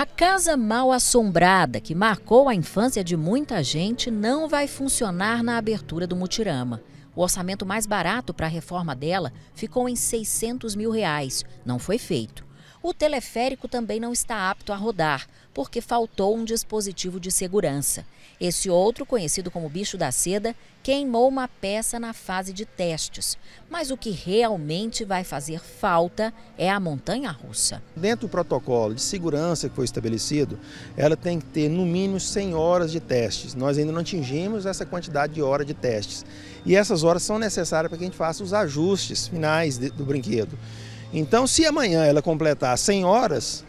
A casa mal assombrada, que marcou a infância de muita gente, não vai funcionar na abertura do Mutirama. O orçamento mais barato para a reforma dela ficou em 600 mil reais. Não foi feito. O teleférico também não está apto a rodar, porque faltou um dispositivo de segurança. Esse outro, conhecido como bicho da seda, queimou uma peça na fase de testes. Mas o que realmente vai fazer falta é a montanha russa. Dentro do protocolo de segurança que foi estabelecido, ela tem que ter no mínimo 100 horas de testes. Nós ainda não atingimos essa quantidade de horas de testes. E essas horas são necessárias para que a gente faça os ajustes finais do brinquedo. Então, se amanhã ela completar 100 horas,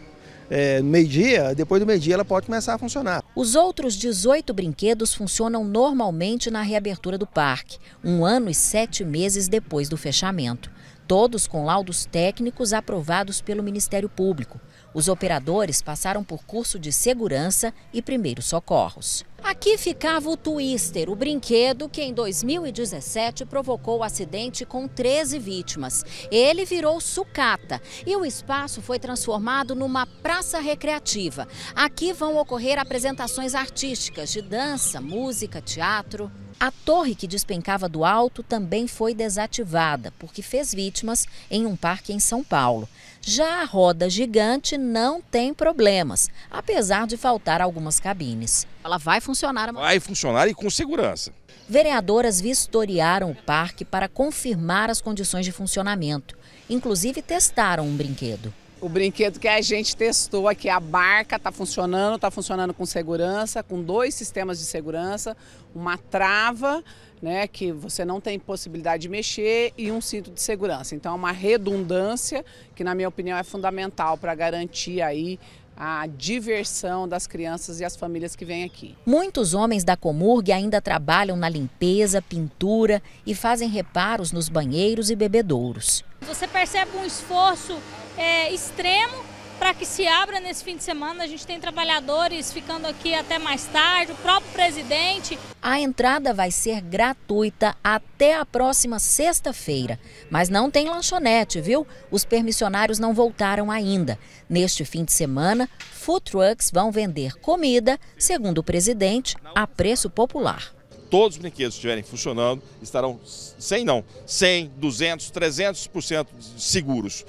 é, meio-dia, depois do meio-dia ela pode começar a funcionar. Os outros 18 brinquedos funcionam normalmente na reabertura do parque, um ano e sete meses depois do fechamento. Todos com laudos técnicos aprovados pelo Ministério Público. Os operadores passaram por curso de segurança e primeiros socorros. Aqui ficava o Twister, o brinquedo que em 2017 provocou o acidente com 13 vítimas. Ele virou sucata e o espaço foi transformado numa praça recreativa. Aqui vão ocorrer apresentações artísticas de dança, música, teatro. A torre que despencava do alto também foi desativada, porque fez vítimas em um parque em São Paulo. Já a roda gigante não tem problemas, apesar de faltar algumas cabines. Ela vai funcionar, Vai funcionar e com segurança. Vereadoras vistoriaram o parque para confirmar as condições de funcionamento. Inclusive testaram um brinquedo. O brinquedo que a gente testou aqui, a barca, está funcionando, está funcionando com segurança, com dois sistemas de segurança, uma trava, né, que você não tem possibilidade de mexer, e um cinto de segurança. Então, é uma redundância que, na minha opinião, é fundamental para garantir aí a diversão das crianças e as famílias que vêm aqui. Muitos homens da Comurg ainda trabalham na limpeza, pintura e fazem reparos nos banheiros e bebedouros. Você percebe um esforço é, extremo para que se abra nesse fim de semana. A gente tem trabalhadores ficando aqui até mais tarde, o próprio presidente. A entrada vai ser gratuita até a próxima sexta-feira, mas não tem lanchonete, viu? Os permissionários não voltaram ainda. Neste fim de semana, food trucks vão vender comida, segundo o presidente, a preço popular todos os brinquedos estiverem funcionando, estarão 100 não, 100, 200, 300% seguros.